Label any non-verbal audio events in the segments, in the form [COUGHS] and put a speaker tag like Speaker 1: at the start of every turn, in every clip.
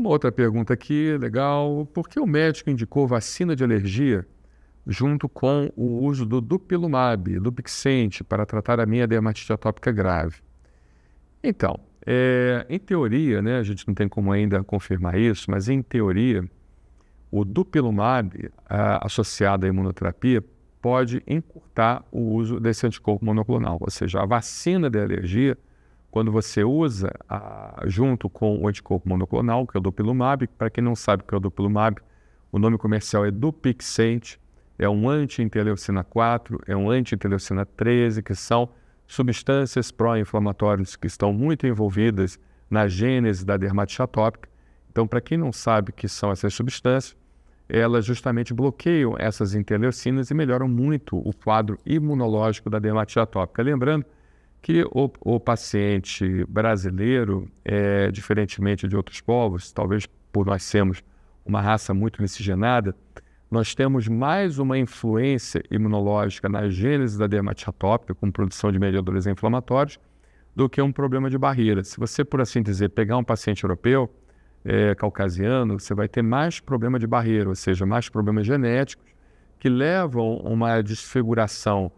Speaker 1: uma outra pergunta aqui, legal. Por que o médico indicou vacina de alergia junto com o uso do Dupilumab, Dupixente, para tratar a minha dermatite atópica grave? Então, é, em teoria, né, a gente não tem como ainda confirmar isso, mas em teoria, o Dupilumab a, associado à imunoterapia pode encurtar o uso desse anticorpo monoclonal, ou seja, a vacina de alergia quando você usa a, junto com o anticorpo monoclonal, que é o dupilumab, para quem não sabe o que é o dupilumab, o nome comercial é Dupixent, é um anti-interleucina 4, é um anti-interleucina 13, que são substâncias pró-inflamatórias que estão muito envolvidas na gênese da dermatite atópica. Então, para quem não sabe o que são essas substâncias, elas justamente bloqueiam essas interleucinas e melhoram muito o quadro imunológico da dermatite atópica. Lembrando que o, o paciente brasileiro, é, diferentemente de outros povos, talvez por nós sermos uma raça muito miscigenada, nós temos mais uma influência imunológica na gênese da dermatite atópica, com produção de mediadores inflamatórios, do que um problema de barreira. Se você, por assim dizer, pegar um paciente europeu, é, caucasiano, você vai ter mais problema de barreira, ou seja, mais problemas genéticos, que levam a uma desfiguração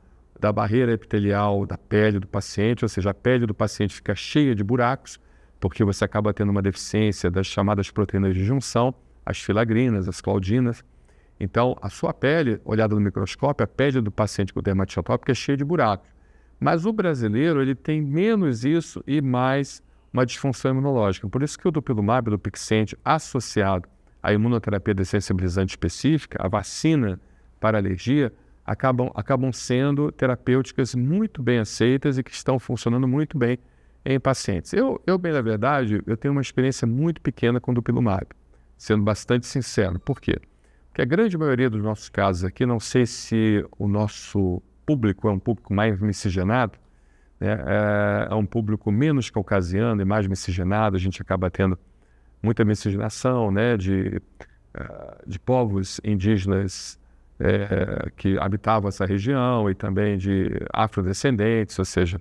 Speaker 1: da barreira epitelial da pele do paciente, ou seja, a pele do paciente fica cheia de buracos, porque você acaba tendo uma deficiência das chamadas proteínas de junção, as filagrinas, as claudinas. Então, a sua pele, olhada no microscópio, a pele do paciente com dermatite atópica é cheia de buracos. Mas o brasileiro, ele tem menos isso e mais uma disfunção imunológica. Por isso que o dupilumab do Pixente associado à imunoterapia dessensibilizante específica, a vacina para alergia, acabam, acabam sendo terapêuticas muito bem aceitas e que estão funcionando muito bem em pacientes. Eu, eu bem na verdade, eu tenho uma experiência muito pequena com dupilumab, sendo bastante sincero. Por quê? Porque a grande maioria dos nossos casos aqui, não sei se o nosso público é um público mais miscigenado, né? é, é um público menos caucasiano e mais miscigenado, a gente acaba tendo muita miscigenação né? de, eh, de povos indígenas é, que habitavam essa região e também de afrodescendentes, ou seja,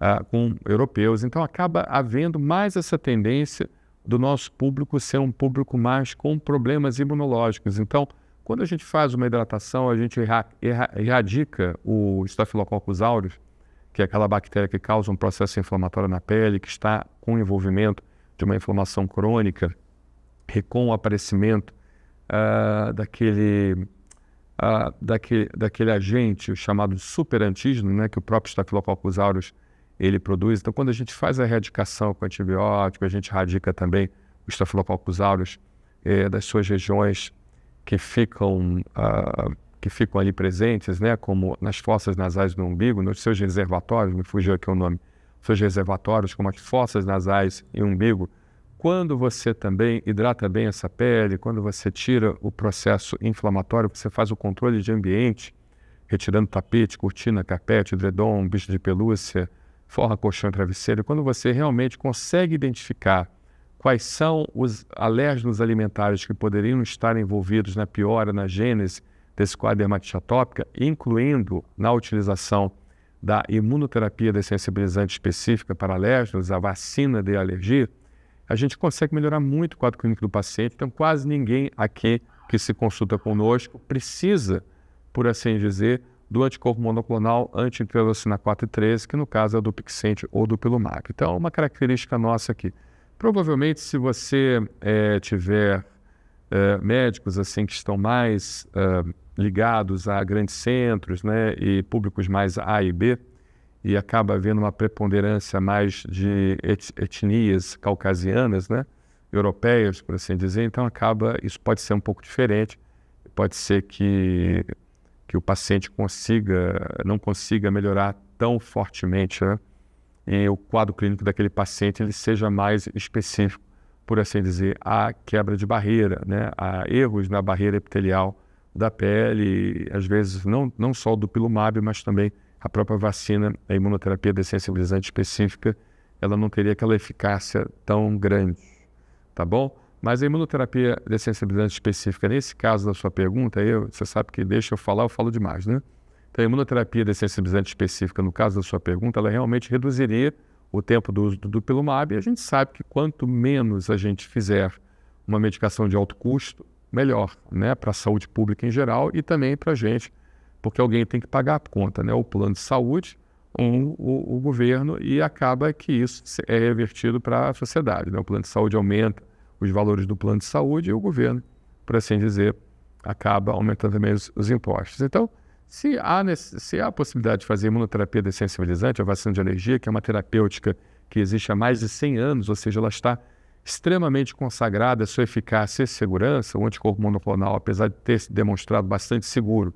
Speaker 1: ah, com europeus. Então acaba havendo mais essa tendência do nosso público ser um público mais com problemas imunológicos. Então, quando a gente faz uma hidratação, a gente erradica o Staphylococcus aureus, que é aquela bactéria que causa um processo inflamatório na pele, que está com envolvimento de uma inflamação crônica, e com o aparecimento ah, daquele ah, daquele, daquele agente chamado superantígeno, né, que o próprio Staphylococcus aureus ele produz. Então, quando a gente faz a erradicação com antibiótico, a gente radica também o Staphylococcus aureus eh, das suas regiões que ficam, ah, que ficam ali presentes, né, como nas fossas nasais do umbigo, nos seus reservatórios, me fugiu aqui o nome, seus reservatórios, como as fossas nasais e umbigo, quando você também hidrata bem essa pele, quando você tira o processo inflamatório, você faz o controle de ambiente, retirando tapete, cortina, carpete, edredom, bicho de pelúcia, forra, colchão e travesseiro, quando você realmente consegue identificar quais são os alérgenos alimentares que poderiam estar envolvidos na piora, na gênese desse quadro de dermatite atópica, incluindo na utilização da imunoterapia dessensibilizante específica para alérgenos, a vacina de alergia, a gente consegue melhorar muito o quadro clínico do paciente. Então, quase ninguém aqui que se consulta conosco precisa, por assim dizer, do anticorpo monoclonal anti-interleucina 4 e 13, que no caso é do Pixente ou do Pilumac. Então, é uma característica nossa aqui. Provavelmente, se você é, tiver é, médicos assim que estão mais é, ligados a grandes centros né, e públicos mais A e B, e acaba havendo uma preponderância mais de et etnias caucasianas, né? europeias, por assim dizer, então acaba, isso pode ser um pouco diferente, pode ser que, que o paciente consiga, não consiga melhorar tão fortemente, né? e o quadro clínico daquele paciente ele seja mais específico, por assim dizer, a quebra de barreira, né? a erros na barreira epitelial da pele, às vezes não, não só do pilumab, mas também a própria vacina, a imunoterapia dessensibilizante específica, ela não teria aquela eficácia tão grande, tá bom? Mas a imunoterapia dessensibilizante específica, nesse caso da sua pergunta, eu, você sabe que deixa eu falar, eu falo demais, né? Então, a imunoterapia dessensibilizante específica, no caso da sua pergunta, ela realmente reduziria o tempo do uso do dupilumab e a gente sabe que quanto menos a gente fizer uma medicação de alto custo, melhor, né? Para a saúde pública em geral e também para a gente, porque alguém tem que pagar a conta, né? o plano de saúde, um, o, o governo, e acaba que isso é revertido para a sociedade. Né? O plano de saúde aumenta os valores do plano de saúde e o governo, por assim dizer, acaba aumentando também os, os impostos. Então, se há, se há a possibilidade de fazer imunoterapia dessensibilizante, a vacina de alergia, que é uma terapêutica que existe há mais de 100 anos, ou seja, ela está extremamente consagrada, sua eficácia e segurança, o anticorpo monoclonal, apesar de ter se demonstrado bastante seguro,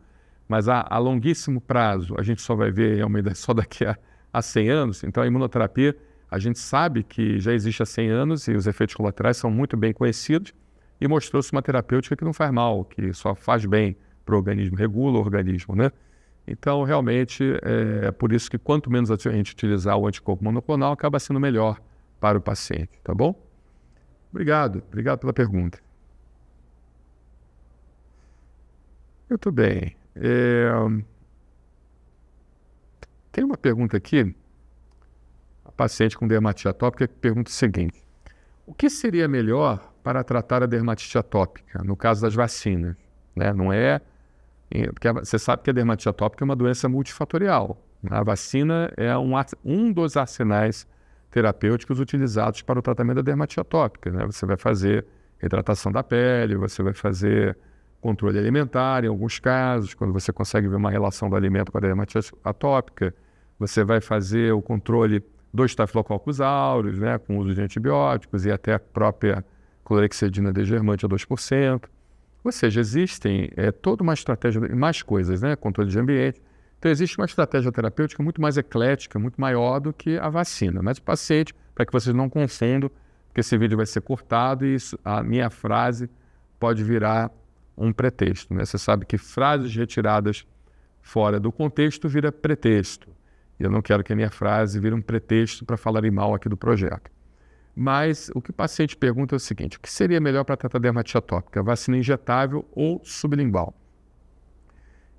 Speaker 1: mas a, a longuíssimo prazo, a gente só vai ver realmente [LAUGHS] só daqui a, a 100 anos. Então, a imunoterapia, a gente sabe que já existe há 100 anos e os efeitos colaterais são muito bem conhecidos e mostrou-se uma terapêutica que não faz mal, que só faz bem para o organismo, regula o organismo, né? Então, realmente, é, é por isso que quanto menos a gente utilizar o anticorpo monoclonal, acaba sendo melhor para o paciente, tá bom? Obrigado, obrigado pela pergunta. Muito bem. É... Tem uma pergunta aqui, a paciente com dermatite atópica pergunta o seguinte: o que seria melhor para tratar a dermatite atópica, no caso das vacinas? Né? Não é. é porque você sabe que a dermatite atópica é uma doença multifatorial. Né? A vacina é um, um dos arsenais terapêuticos utilizados para o tratamento da dermatite atópica. Né? Você vai fazer hidratação da pele, você vai fazer controle alimentar, em alguns casos, quando você consegue ver uma relação do alimento com a dermatite atópica, você vai fazer o controle do estafilococcus aureus, né, com o uso de antibióticos e até a própria clorexidina desgermante a 2%. Ou seja, existem é, toda uma estratégia, mais coisas, né, controle de ambiente. Então, existe uma estratégia terapêutica muito mais eclética, muito maior do que a vacina. Mas o paciente, para que vocês não confundam, porque esse vídeo vai ser cortado e isso, a minha frase pode virar um pretexto. Né? Você sabe que frases retiradas fora do contexto vira pretexto. E eu não quero que a minha frase vire um pretexto para falarem mal aqui do projeto. Mas o que o paciente pergunta é o seguinte: o que seria melhor para tratar dermatite atópica, vacina injetável ou sublingual?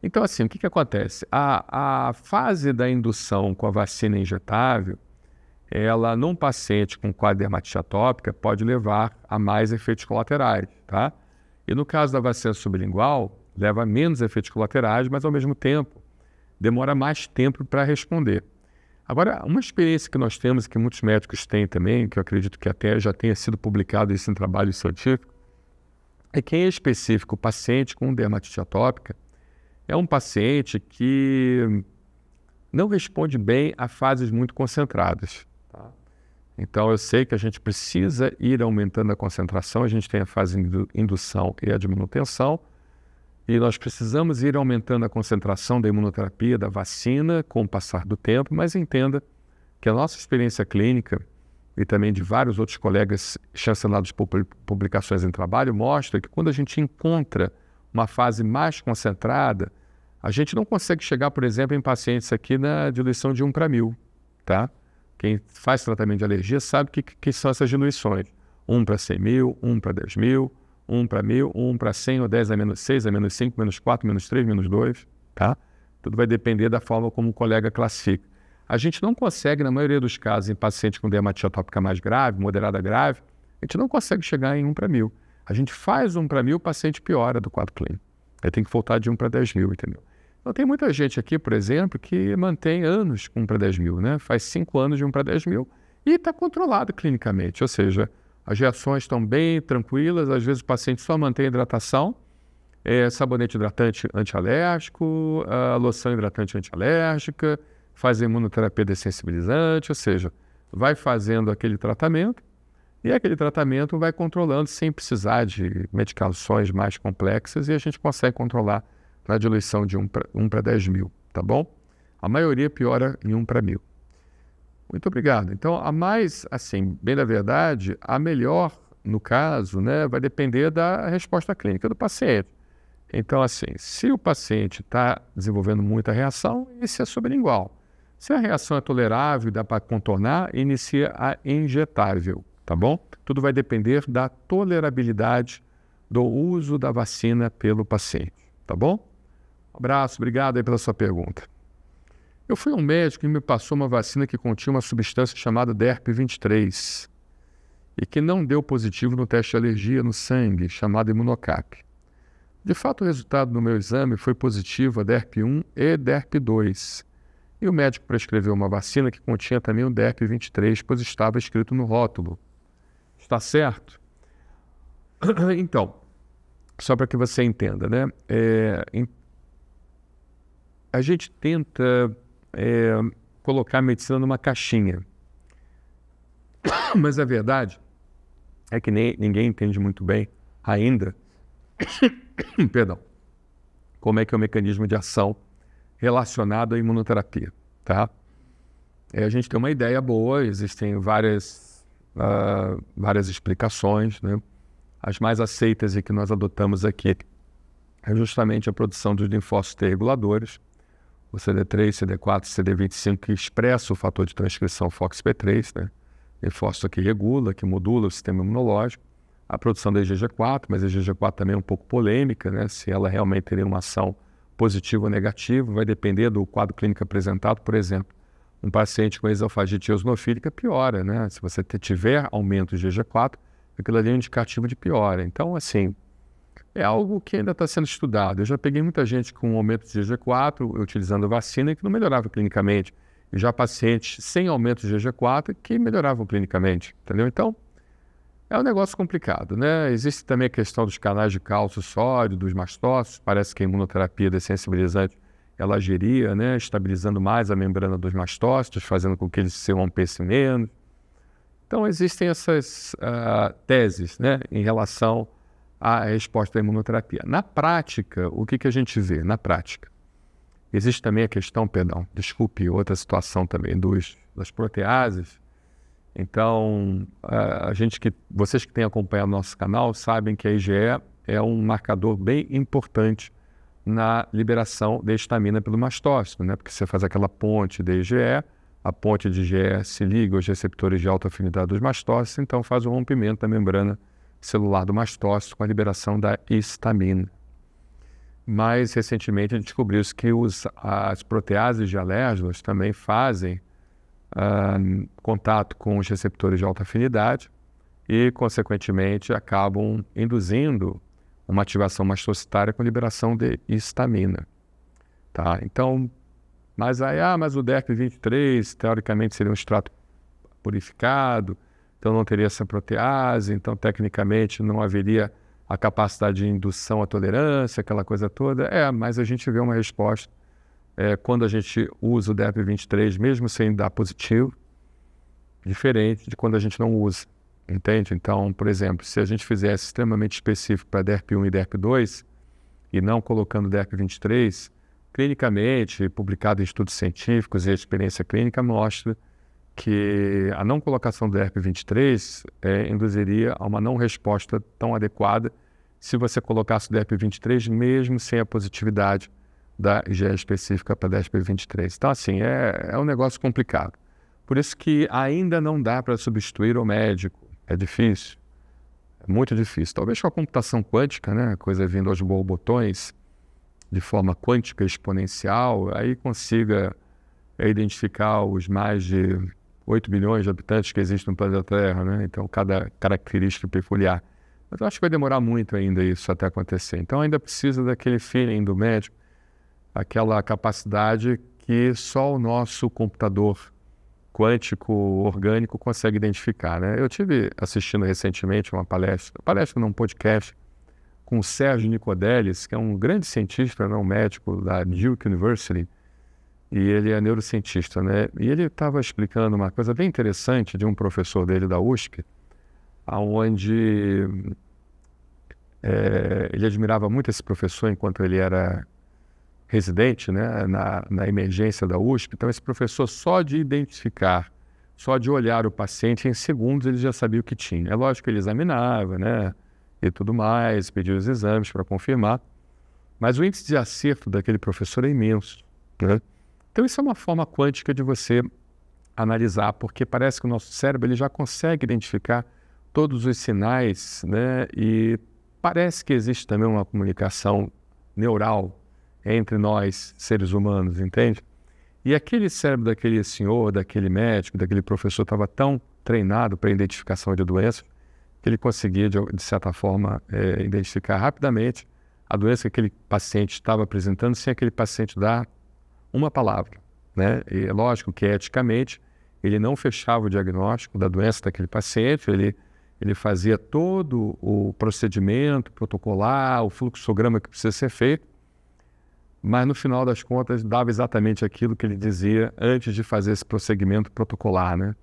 Speaker 1: Então, assim, o que, que acontece? A, a fase da indução com a vacina injetável, ela num paciente com quadro dermatite atópica pode levar a mais efeitos colaterais, tá? E no caso da vacina sublingual, leva menos efeitos colaterais, mas ao mesmo tempo demora mais tempo para responder. Agora, uma experiência que nós temos, que muitos médicos têm também, que eu acredito que até já tenha sido publicado isso em trabalho científico, é que, em específico, o paciente com dermatite atópica é um paciente que não responde bem a fases muito concentradas. Então, eu sei que a gente precisa ir aumentando a concentração, a gente tem a fase de indução e a de manutenção, e nós precisamos ir aumentando a concentração da imunoterapia, da vacina, com o passar do tempo, mas entenda que a nossa experiência clínica e também de vários outros colegas chancelados por publicações em trabalho mostra que quando a gente encontra uma fase mais concentrada, a gente não consegue chegar, por exemplo, em pacientes aqui na diluição de 1 para 1000, tá? Quem faz tratamento de alergia sabe que, que são essas diluições. Um para 100 mil, um para 10 mil, um para mil, um para 100 ou 10 a menos 6, a menos 5, menos 4, menos 3, menos 2, tá? Tudo vai depender da forma como o colega classifica. A gente não consegue, na maioria dos casos, em paciente com dermatite atópica mais grave, moderada grave, a gente não consegue chegar em 1 para 1.000. A gente faz 1 para mil, o paciente piora do quadro clínico. Aí tem que voltar de 1 para 10 mil, entendeu? Então, tem muita gente aqui, por exemplo, que mantém anos com um para 10 mil, né? Faz cinco anos de um para 10 mil e está controlado clinicamente, ou seja, as reações estão bem tranquilas, às vezes o paciente só mantém a hidratação, é, sabonete hidratante antialérgico, a loção hidratante antialérgica, faz imunoterapia dessensibilizante, ou seja, vai fazendo aquele tratamento e aquele tratamento vai controlando sem precisar de medicações mais complexas e a gente consegue controlar na diluição de 1 um para 10 mil, tá bom? A maioria piora em 1 um para mil. Muito obrigado. Então, a mais, assim, bem da verdade, a melhor, no caso, né, vai depender da resposta clínica do paciente. Então, assim, se o paciente está desenvolvendo muita reação, inicia é sublingual. Se a reação é tolerável e dá para contornar, inicia a injetável, tá bom? Tudo vai depender da tolerabilidade do uso da vacina pelo paciente, tá bom? Abraço, obrigado aí pela sua pergunta. Eu fui um médico e me passou uma vacina que continha uma substância chamada DERP-23 e que não deu positivo no teste de alergia no sangue, chamado imunocap. De fato, o resultado do meu exame foi positivo a DERP-1 e DERP-2. E o médico prescreveu uma vacina que continha também o DERP-23, pois estava escrito no rótulo. Está certo? [CLEARS THROAT] Então, só para que você entenda, né? É, a gente tenta é, colocar a medicina numa caixinha. [COUGHS] Mas a verdade é que nem, ninguém entende muito bem ainda, [COUGHS] perdão, como é que é o mecanismo de ação relacionado à imunoterapia, tá? É, a gente tem uma ideia boa, existem várias, uh, várias explicações, né? As mais aceitas e que nós adotamos aqui é justamente a produção dos linfócitos T reguladores, o CD3, CD4, CD25, que expressa o fator de transcrição FOXP3, né? E que regula, que modula o sistema imunológico. A produção da IgG4, mas a IgG4 também é um pouco polêmica, né? Se ela realmente teria uma ação positiva ou negativa, vai depender do quadro clínico apresentado, por exemplo. Um paciente com esofagite eosinofílica piora, né? Se você tiver aumento de IgG4, aquilo ali é um indicativo de piora. Então, assim, é algo que ainda está sendo estudado. Eu já peguei muita gente com aumento de GG4, utilizando vacina, que não melhorava clinicamente. E já pacientes sem aumento de GG4 que melhoravam clinicamente, entendeu? Então, é um negócio complicado, né? Existe também a questão dos canais de cálcio sódio, dos mastócitos. Parece que a imunoterapia dessensibilizante, ela agiria, né? Estabilizando mais a membrana dos mastócitos, fazendo com que eles se rompessem menos. Então, existem essas uh, teses, né? Em relação a resposta à imunoterapia. Na prática, o que, que a gente vê? Na prática, existe também a questão, perdão, desculpe, outra situação também dos, das proteases. Então, a gente que, vocês que têm acompanhado nosso canal sabem que a IgE é um marcador bem importante na liberação de histamina pelo mastócito, né? Porque você faz aquela ponte de IgE, a ponte de IgE se liga aos receptores de alta afinidade dos mastócitos, então faz o rompimento da membrana celular do mastócito com a liberação da histamina. Mais recentemente, descobriu-se que os, as proteases de alérgenos também fazem contato com os receptores de alta afinidade e, consequentemente, acabam induzindo uma ativação mastocitária com liberação de histamina. Tá? Então, mas aí, ah, mas o DERP23 teoricamente seria um extrato purificado, então não teria essa protease, então tecnicamente não haveria a capacidade de indução à tolerância, aquela coisa toda. É, mas a gente vê uma resposta é, quando a gente usa o DEP23, mesmo sem dar positivo, diferente de quando a gente não usa, entende? Então, por exemplo, se a gente fizesse extremamente específico para DERP1 e DERP2 e não colocando DERP23, clinicamente, publicado em estudos científicos e a experiência clínica mostra que a não colocação do ERP23 é, eh, induziria a uma não resposta tão adequada se você colocasse o DRP23 mesmo sem a positividade da IgE específica para DRP23. Então, assim, é, é um negócio complicado. Por isso que ainda não dá para substituir o médico. É difícil. É muito difícil. Talvez com a computação quântica, né? Coisa vindo aos botões de forma quântica exponencial, aí consiga eh, identificar os mais de 8 bilhões de habitantes que existem no planeta Terra, né? Então, cada característica peculiar. Mas eu acho que vai demorar muito ainda isso até acontecer. Então, ainda precisa daquele feeling do médico, aquela capacidade que só o nosso computador quântico, orgânico, consegue identificar, né? Eu tive assistindo recentemente uma palestra, palestra num podcast, com o Sérgio Nicodelis, que é um grande cientista, não, né? médico da Duke University, e ele é neurocientista, né? E ele estava explicando uma coisa bem interessante de um professor dele da USP, aonde é, ele admirava muito esse professor enquanto ele era residente, né, na, na emergência da USP. Então esse professor só de identificar, só de olhar o paciente em segundos ele já sabia o que tinha. É lógico que ele examinava, né, e tudo mais, pediu os exames para confirmar, mas o índice de acerto daquele professor é imenso, né? Então, isso é uma forma quântica de você analisar, porque parece que o nosso cérebro ele já consegue identificar todos os sinais, né? E parece que existe também uma comunicação neural entre nós, seres humanos, entende? E aquele cérebro daquele senhor, daquele médico, daquele professor estava tão treinado para identificação de doenças que ele conseguia, de, de certa forma, é, identificar rapidamente a doença que aquele paciente estava apresentando sem aquele paciente dar uma palavra. Né? E é lógico que eticamente ele não fechava o diagnóstico da doença daquele paciente, ele, ele fazia todo o procedimento protocolar, o fluxograma que precisa ser feito, mas no final das contas dava exatamente aquilo que ele dizia antes de fazer esse prosseguimento protocolar. Né?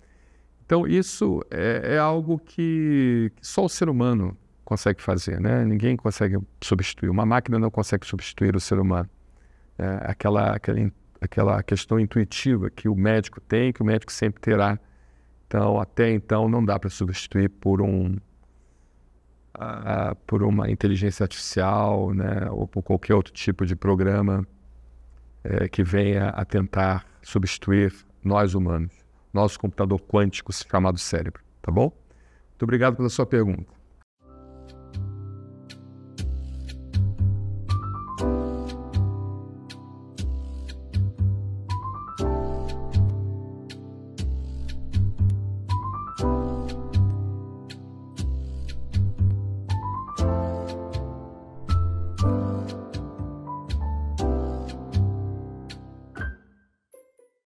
Speaker 1: Então isso é, é algo que só o ser humano consegue fazer, né? ninguém consegue substituir, uma máquina não consegue substituir o ser humano é, aquela, aquela, aquela questão intuitiva que o médico tem, que o médico sempre terá. Então, até então, não dá para substituir por um por uma inteligência artificial, né, ou por qualquer outro tipo de programa é, que venha a tentar substituir nós humanos, nosso computador quântico chamado cérebro, tá bom? Muito obrigado pela sua pergunta.